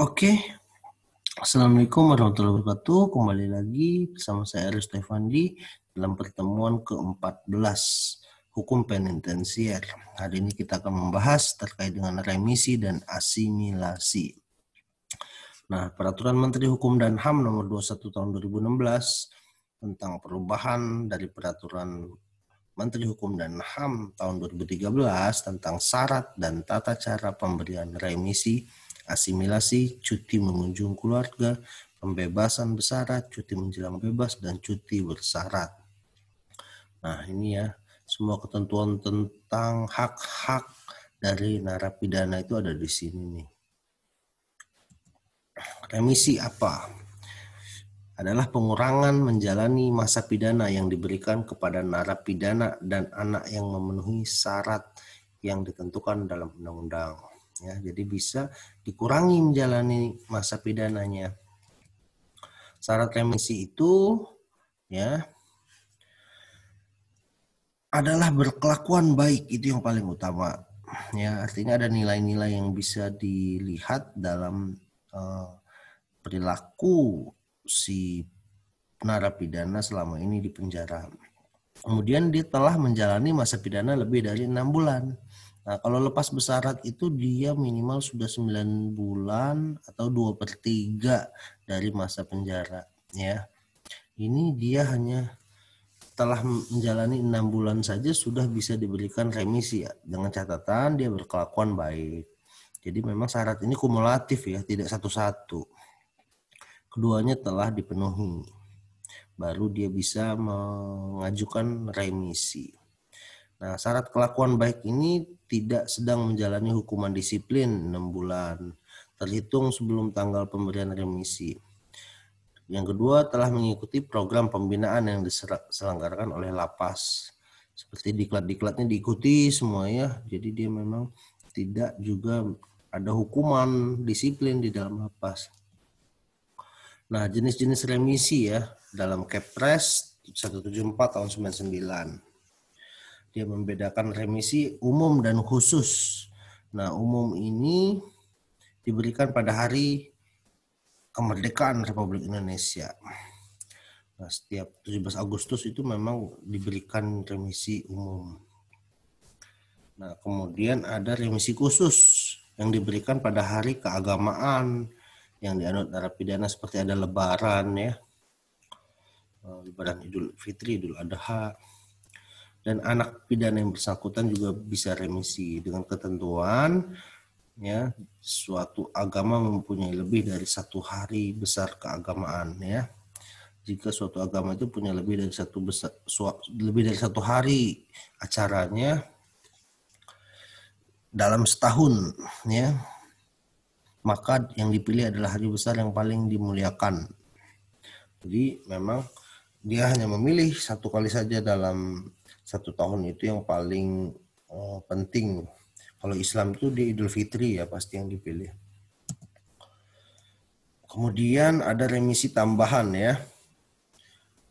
Oke, okay. Assalamualaikum warahmatullahi wabarakatuh. Kembali lagi bersama saya Eris Stefandi dalam pertemuan ke-14 Hukum penitensier. Hari ini kita akan membahas terkait dengan remisi dan asimilasi. Nah, Peraturan Menteri Hukum dan HAM nomor 21 tahun 2016 tentang perubahan dari Peraturan Menteri Hukum dan HAM tahun 2013 tentang syarat dan tata cara pemberian remisi asimilasi, cuti mengunjung keluarga, pembebasan bersyarat, cuti menjelang bebas, dan cuti bersyarat. Nah, ini ya, semua ketentuan tentang hak-hak dari narapidana itu ada di sini nih. Remisi apa? Adalah pengurangan menjalani masa pidana yang diberikan kepada narapidana dan anak yang memenuhi syarat yang ditentukan dalam undang-undang ya jadi bisa dikurangi menjalani masa pidananya syarat remisi itu ya adalah berkelakuan baik itu yang paling utama ya artinya ada nilai-nilai yang bisa dilihat dalam uh, perilaku si narapidana selama ini di penjara kemudian dia telah menjalani masa pidana lebih dari enam bulan Nah, kalau lepas bersyarat itu dia minimal sudah 9 bulan atau 2 per 3 dari masa penjara. ya Ini dia hanya telah menjalani enam bulan saja sudah bisa diberikan remisi ya. Dengan catatan dia berkelakuan baik. Jadi memang syarat ini kumulatif ya, tidak satu-satu. Keduanya telah dipenuhi. Baru dia bisa mengajukan remisi. Nah, syarat kelakuan baik ini tidak sedang menjalani hukuman disiplin 6 bulan, terhitung sebelum tanggal pemberian remisi. Yang kedua, telah mengikuti program pembinaan yang diselenggarakan oleh lapas. Seperti diklat-diklatnya diikuti semua ya, jadi dia memang tidak juga ada hukuman disiplin di dalam lapas. Nah, jenis-jenis remisi ya, dalam Kepres 174 tahun 99. Dia membedakan remisi umum dan khusus. Nah, umum ini diberikan pada hari kemerdekaan Republik Indonesia. Nah, setiap 17 Agustus itu memang diberikan remisi umum. Nah, kemudian ada remisi khusus yang diberikan pada hari keagamaan yang dianut narapidana seperti ada lebaran ya. Eh, lebaran Idul Fitri, Idul Adha, dan anak pidana yang bersangkutan juga bisa remisi dengan ketentuan ya suatu agama mempunyai lebih dari satu hari besar keagamaan ya jika suatu agama itu punya lebih dari satu besar su, lebih dari satu hari acaranya dalam setahun ya maka yang dipilih adalah hari besar yang paling dimuliakan jadi memang dia hanya memilih satu kali saja dalam satu tahun itu yang paling uh, penting. Kalau Islam itu di Idul Fitri ya pasti yang dipilih. Kemudian ada remisi tambahan ya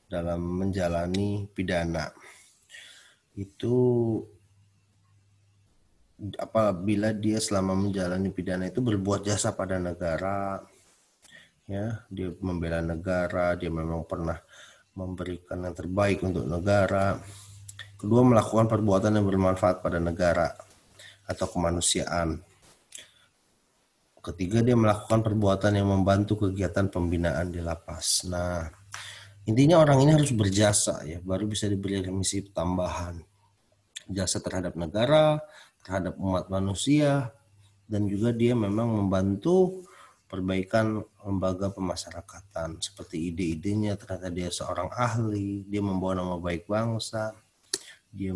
dalam menjalani pidana. Itu apabila dia selama menjalani pidana itu berbuat jasa pada negara ya, dia membela negara, dia memang pernah memberikan yang terbaik untuk negara Kedua, melakukan perbuatan yang bermanfaat pada negara atau kemanusiaan. Ketiga, dia melakukan perbuatan yang membantu kegiatan pembinaan di lapas. Nah, intinya orang ini harus berjasa ya, baru bisa diberi remisi tambahan. Jasa terhadap negara, terhadap umat manusia, dan juga dia memang membantu perbaikan lembaga pemasyarakatan seperti ide-idenya ternyata dia seorang ahli, dia membawa nama baik bangsa, dia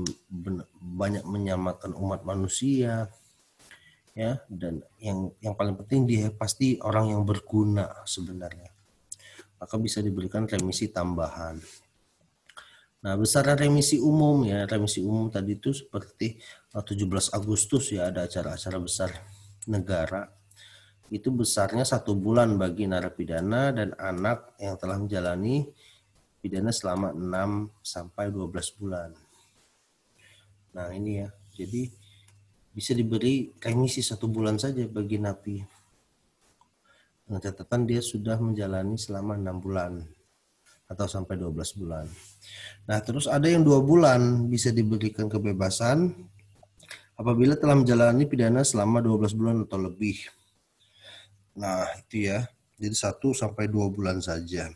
banyak menyamakan umat manusia ya dan yang yang paling penting dia pasti orang yang berguna sebenarnya maka bisa diberikan remisi tambahan nah besar remisi umum ya remisi umum tadi itu seperti 17 eh, Agustus ya ada acara-acara besar negara itu besarnya satu bulan bagi narapidana dan anak yang telah menjalani pidana selama 6 sampai 12 bulan Nah ini ya, jadi bisa diberi remisi satu bulan saja bagi napi. Dengan catatan dia sudah menjalani selama enam bulan atau sampai 12 bulan. Nah terus ada yang dua bulan bisa diberikan kebebasan apabila telah menjalani pidana selama 12 bulan atau lebih. Nah itu ya, jadi satu sampai dua bulan saja.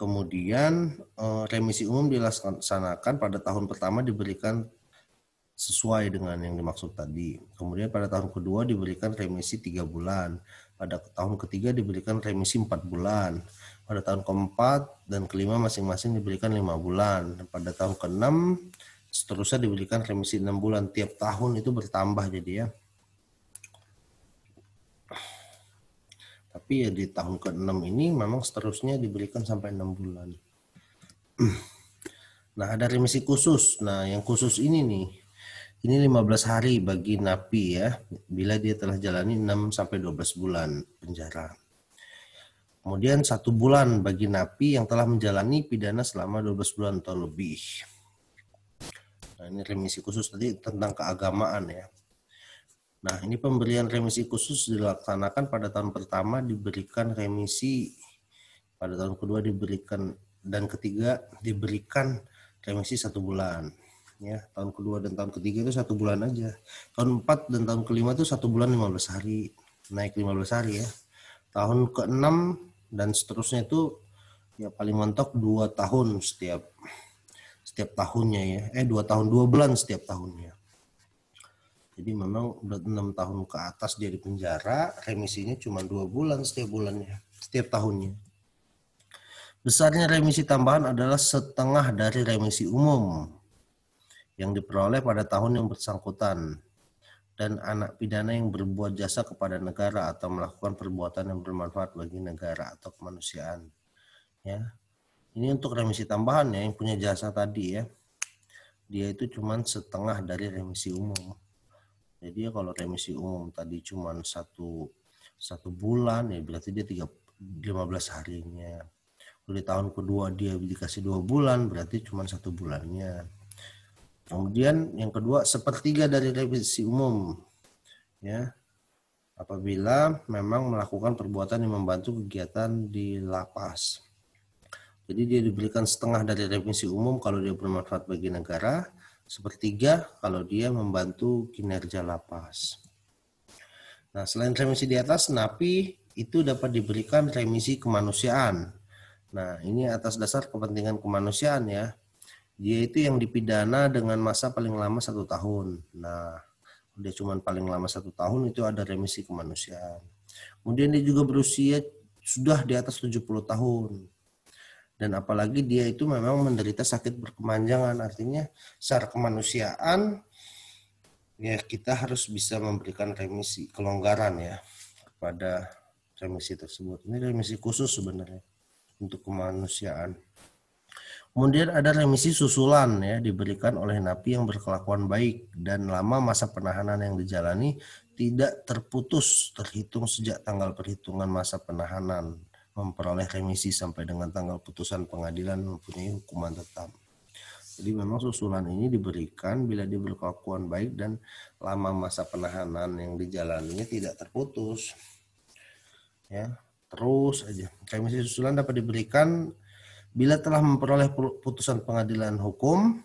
Kemudian eh, remisi umum dilaksanakan pada tahun pertama diberikan sesuai dengan yang dimaksud tadi. Kemudian pada tahun kedua diberikan remisi tiga bulan. Pada tahun ketiga diberikan remisi empat bulan. Pada tahun keempat dan kelima masing-masing diberikan lima bulan. Pada tahun keenam seterusnya diberikan remisi enam bulan. Tiap tahun itu bertambah jadi ya. Tapi ya di tahun ke-6 ini memang seterusnya diberikan sampai 6 bulan. Nah, ada remisi khusus. Nah, yang khusus ini nih, ini 15 hari bagi napi ya, bila dia telah jalani 6 sampai 12 bulan penjara. Kemudian satu bulan bagi napi yang telah menjalani pidana selama 12 bulan atau lebih. Nah, ini remisi khusus tadi tentang keagamaan ya. Nah, ini pemberian remisi khusus dilaksanakan pada tahun pertama diberikan remisi, pada tahun kedua diberikan dan ketiga diberikan remisi satu bulan. Ya, tahun kedua dan tahun ketiga itu satu bulan aja. Tahun empat dan tahun kelima itu satu bulan lima belas hari, naik lima belas hari ya. Tahun keenam dan seterusnya itu ya paling mentok dua tahun setiap setiap tahunnya ya. Eh dua tahun dua bulan setiap tahunnya. Jadi memang udah enam tahun ke atas dia di penjara, remisinya cuma dua bulan setiap bulannya, setiap tahunnya. Besarnya remisi tambahan adalah setengah dari remisi umum yang diperoleh pada tahun yang bersangkutan dan anak pidana yang berbuat jasa kepada negara atau melakukan perbuatan yang bermanfaat bagi negara atau kemanusiaan. Ya. Ini untuk remisi tambahan ya yang punya jasa tadi ya. Dia itu cuma setengah dari remisi umum jadi kalau remisi umum tadi cuma satu satu bulan ya berarti dia tiga, 15 harinya kalau di tahun kedua dia dikasih dua bulan berarti cuma satu bulannya kemudian yang kedua sepertiga dari remisi umum ya apabila memang melakukan perbuatan yang membantu kegiatan di lapas jadi dia diberikan setengah dari remisi umum kalau dia bermanfaat bagi negara sepertiga kalau dia membantu kinerja lapas. Nah, selain remisi di atas, napi itu dapat diberikan remisi kemanusiaan. Nah, ini atas dasar kepentingan kemanusiaan ya. Dia itu yang dipidana dengan masa paling lama satu tahun. Nah, dia cuma paling lama satu tahun itu ada remisi kemanusiaan. Kemudian dia juga berusia sudah di atas 70 tahun dan apalagi dia itu memang menderita sakit berkemanjangan artinya secara kemanusiaan ya kita harus bisa memberikan remisi kelonggaran ya kepada remisi tersebut ini remisi khusus sebenarnya untuk kemanusiaan kemudian ada remisi susulan ya diberikan oleh napi yang berkelakuan baik dan lama masa penahanan yang dijalani tidak terputus terhitung sejak tanggal perhitungan masa penahanan memperoleh remisi sampai dengan tanggal putusan pengadilan mempunyai hukuman tetap. Jadi memang susulan ini diberikan bila dia berkelakuan baik dan lama masa penahanan yang dijalannya tidak terputus. Ya, terus aja. Remisi susulan dapat diberikan bila telah memperoleh putusan pengadilan hukum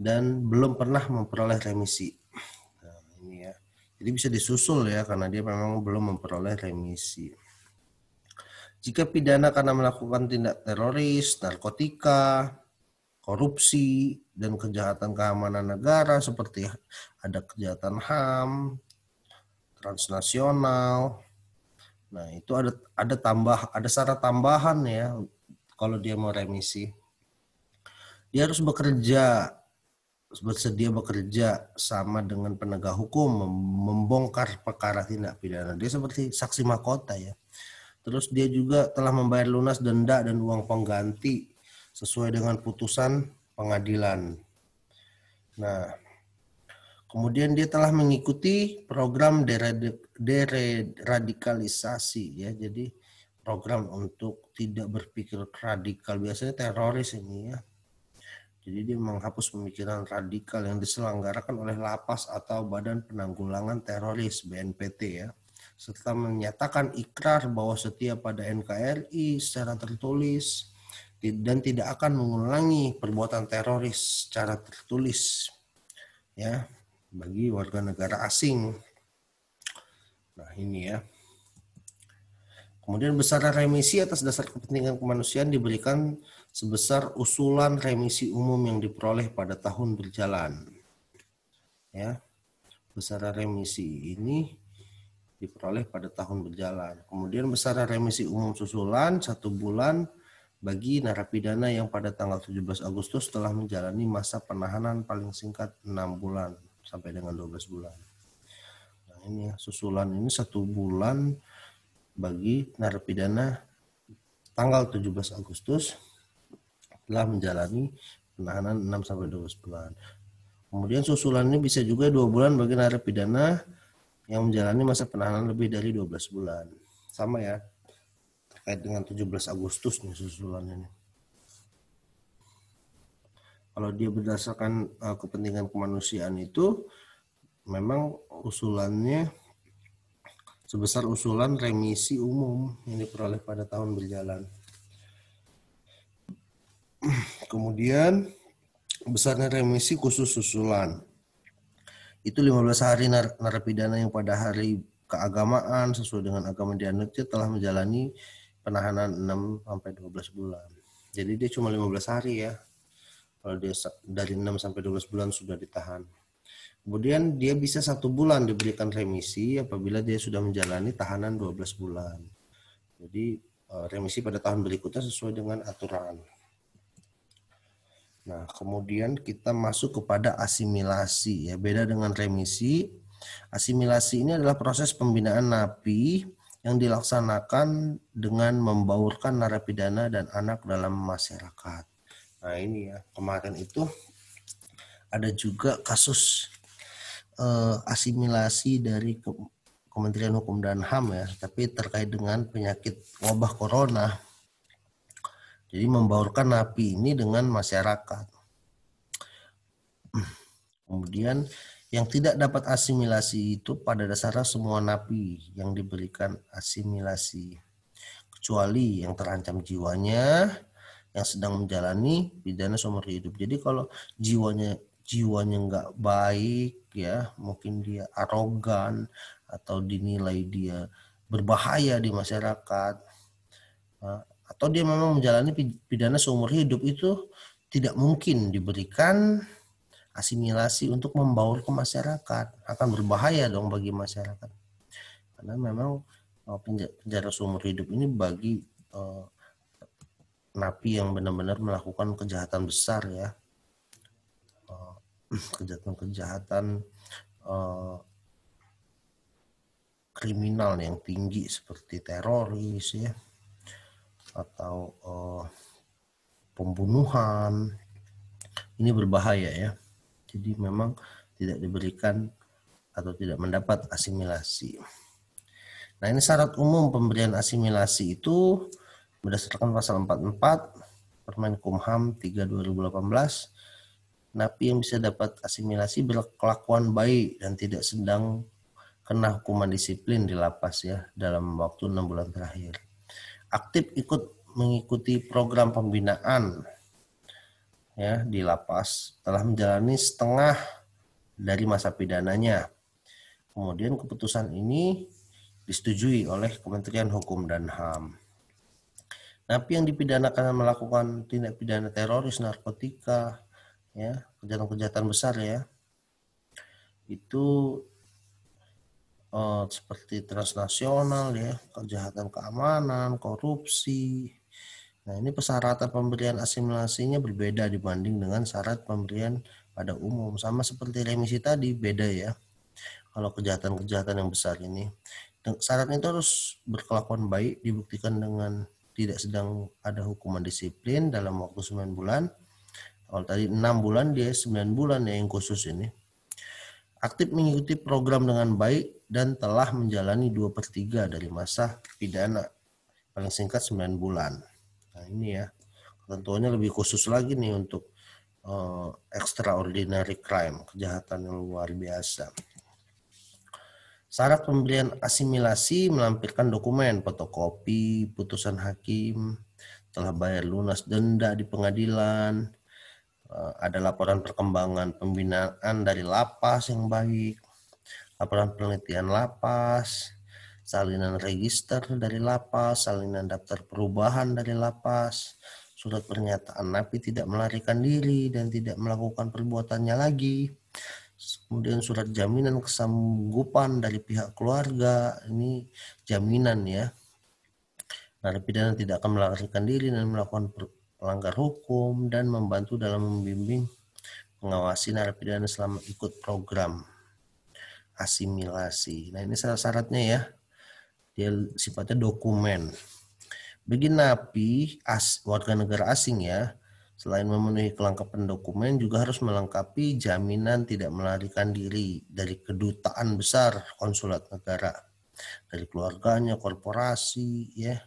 dan belum pernah memperoleh remisi. Nah, ini ya. Jadi bisa disusul ya karena dia memang belum memperoleh remisi. Jika pidana karena melakukan tindak teroris, narkotika, korupsi, dan kejahatan keamanan negara seperti ada kejahatan HAM, transnasional. Nah, itu ada ada tambah ada syarat tambahan ya kalau dia mau remisi. Dia harus bekerja bersedia bekerja sama dengan penegak hukum membongkar perkara tindak pidana. Dia seperti saksi mahkota ya. Terus dia juga telah membayar lunas denda dan uang pengganti sesuai dengan putusan pengadilan. Nah, kemudian dia telah mengikuti program deradikalisasi ya. Jadi program untuk tidak berpikir radikal biasanya teroris ini ya. Jadi dia menghapus pemikiran radikal yang diselenggarakan oleh Lapas atau Badan Penanggulangan Teroris BNPT ya serta menyatakan ikrar bahwa setia pada NKRI secara tertulis dan tidak akan mengulangi perbuatan teroris secara tertulis ya bagi warga negara asing. Nah, ini ya. Kemudian besaran remisi atas dasar kepentingan kemanusiaan diberikan sebesar usulan remisi umum yang diperoleh pada tahun berjalan. Ya. Besaran remisi ini diperoleh pada tahun berjalan. Kemudian besaran remisi umum susulan satu bulan bagi narapidana yang pada tanggal 17 Agustus telah menjalani masa penahanan paling singkat 6 bulan sampai dengan 12 bulan. Nah, ini ya, susulan ini satu bulan bagi narapidana tanggal 17 Agustus telah menjalani penahanan 6 sampai 12 bulan. Kemudian susulan ini bisa juga dua bulan bagi narapidana yang menjalani masa penahanan lebih dari 12 bulan. Sama ya, terkait dengan 17 Agustus nih susulannya ini. Kalau dia berdasarkan uh, kepentingan kemanusiaan itu memang usulannya sebesar usulan remisi umum yang diperoleh pada tahun berjalan. Kemudian besarnya remisi khusus susulan itu 15 hari nar narapidana yang pada hari keagamaan sesuai dengan agama dianutnya telah menjalani penahanan 6 sampai 12 bulan. Jadi dia cuma 15 hari ya. Kalau dia dari 6 sampai 12 bulan sudah ditahan. Kemudian dia bisa satu bulan diberikan remisi apabila dia sudah menjalani tahanan 12 bulan. Jadi eh, remisi pada tahun berikutnya sesuai dengan aturan. Nah, kemudian kita masuk kepada asimilasi ya. Beda dengan remisi, asimilasi ini adalah proses pembinaan napi yang dilaksanakan dengan membaurkan narapidana dan anak dalam masyarakat. Nah, ini ya. Kemarin itu ada juga kasus eh, asimilasi dari ke Kementerian Hukum dan HAM ya, tapi terkait dengan penyakit wabah corona jadi membaurkan napi ini dengan masyarakat. Kemudian yang tidak dapat asimilasi itu pada dasarnya semua napi yang diberikan asimilasi kecuali yang terancam jiwanya yang sedang menjalani pidana seumur hidup. Jadi kalau jiwanya jiwanya nggak baik ya, mungkin dia arogan atau dinilai dia berbahaya di masyarakat, eh, atau dia memang menjalani pidana seumur hidup itu tidak mungkin diberikan asimilasi untuk membaur ke masyarakat akan berbahaya dong bagi masyarakat karena memang eh, penjara seumur hidup ini bagi eh, napi yang benar-benar melakukan kejahatan besar ya eh, kejahatan-kejahatan eh, kriminal yang tinggi seperti teroris ya atau uh, pembunuhan ini berbahaya ya jadi memang tidak diberikan atau tidak mendapat asimilasi nah ini syarat umum pemberian asimilasi itu berdasarkan pasal 44 Permen Kumham 3 2018 napi yang bisa dapat asimilasi berkelakuan baik dan tidak sedang kena hukuman disiplin di lapas ya dalam waktu enam bulan terakhir aktif ikut mengikuti program pembinaan ya di lapas telah menjalani setengah dari masa pidananya. Kemudian keputusan ini disetujui oleh Kementerian Hukum dan HAM. tapi nah, yang dipidana karena melakukan tindak pidana teroris, narkotika, ya kejahatan-kejahatan besar ya, itu uh, seperti transnasional ya, kejahatan keamanan, korupsi. Nah, ini persyaratan pemberian asimilasinya berbeda dibanding dengan syarat pemberian pada umum. Sama seperti remisi tadi beda ya. Kalau kejahatan-kejahatan yang besar ini syaratnya itu harus berkelakuan baik dibuktikan dengan tidak sedang ada hukuman disiplin dalam waktu 9 bulan. Kalau tadi 6 bulan dia 9 bulan ya yang khusus ini aktif mengikuti program dengan baik dan telah menjalani 2 per 3 dari masa pidana paling singkat 9 bulan. Nah ini ya, ketentuannya lebih khusus lagi nih untuk uh, extraordinary crime, kejahatan yang luar biasa. Syarat pemberian asimilasi melampirkan dokumen, fotokopi, putusan hakim, telah bayar lunas denda di pengadilan, Eh, ada laporan perkembangan pembinaan dari lapas yang baik, laporan penelitian lapas, salinan register dari lapas, salinan daftar perubahan dari lapas, surat pernyataan napi tidak melarikan diri dan tidak melakukan perbuatannya lagi. Kemudian surat jaminan kesanggupan dari pihak keluarga, ini jaminan ya. Narapidana tidak akan melarikan diri dan melakukan melanggar hukum, dan membantu dalam membimbing mengawasi narapidana selama ikut program asimilasi. Nah ini syarat-syaratnya ya. Dia sifatnya dokumen. Bagi napi as, warga negara asing ya, selain memenuhi kelengkapan dokumen juga harus melengkapi jaminan tidak melarikan diri dari kedutaan besar konsulat negara, dari keluarganya, korporasi, ya,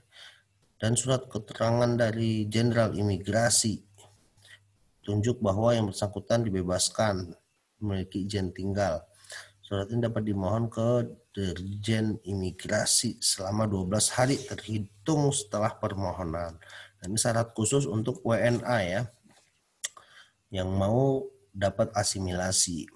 dan surat keterangan dari Jenderal Imigrasi tunjuk bahwa yang bersangkutan dibebaskan memiliki izin tinggal. Surat ini dapat dimohon ke Dirjen Imigrasi selama 12 hari terhitung setelah permohonan. Dan ini syarat khusus untuk WNA ya, yang mau dapat asimilasi.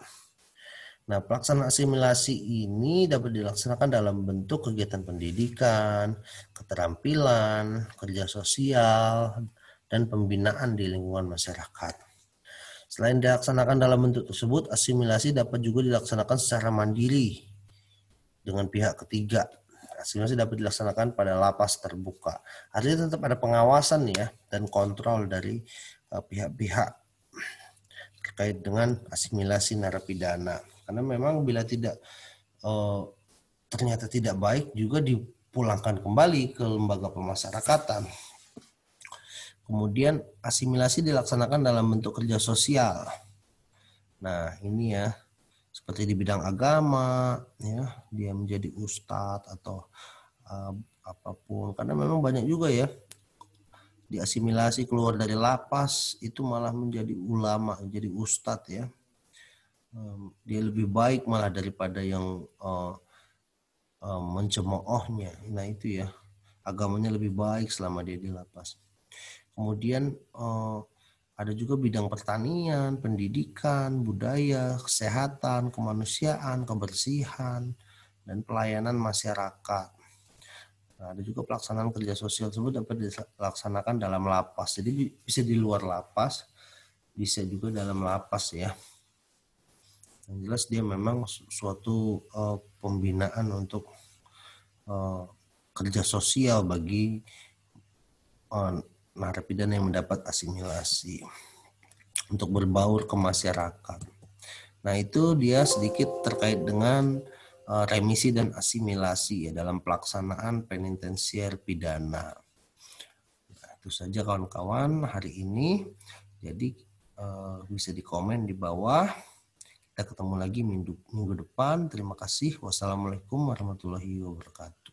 Nah, pelaksanaan asimilasi ini dapat dilaksanakan dalam bentuk kegiatan pendidikan, keterampilan, kerja sosial, dan pembinaan di lingkungan masyarakat. Selain dilaksanakan dalam bentuk tersebut, asimilasi dapat juga dilaksanakan secara mandiri dengan pihak ketiga. Asimilasi dapat dilaksanakan pada lapas terbuka. Artinya tetap ada pengawasan ya dan kontrol dari eh, pihak-pihak terkait dengan asimilasi narapidana karena memang bila tidak uh, ternyata tidak baik juga dipulangkan kembali ke lembaga pemasyarakatan. Kemudian asimilasi dilaksanakan dalam bentuk kerja sosial. Nah, ini ya seperti di bidang agama ya, dia menjadi ustadz atau uh, apapun karena memang banyak juga ya diasimilasi keluar dari lapas itu malah menjadi ulama, menjadi ustadz ya dia lebih baik malah daripada yang uh, uh, mencemoohnya nah itu ya agamanya lebih baik selama dia di lapas kemudian uh, ada juga bidang pertanian, pendidikan, budaya, kesehatan, kemanusiaan, kebersihan, dan pelayanan masyarakat. Nah, ada juga pelaksanaan kerja sosial tersebut dapat dilaksanakan dalam lapas. Jadi bisa di luar lapas, bisa juga dalam lapas ya yang jelas dia memang suatu uh, pembinaan untuk uh, kerja sosial bagi uh, narapidana yang mendapat asimilasi untuk berbaur ke masyarakat. Nah itu dia sedikit terkait dengan uh, remisi dan asimilasi ya dalam pelaksanaan penitensier pidana. Nah, itu saja kawan-kawan hari ini. Jadi uh, bisa dikomen di bawah. Kita ketemu lagi minggu, minggu depan. Terima kasih. Wassalamualaikum warahmatullahi wabarakatuh.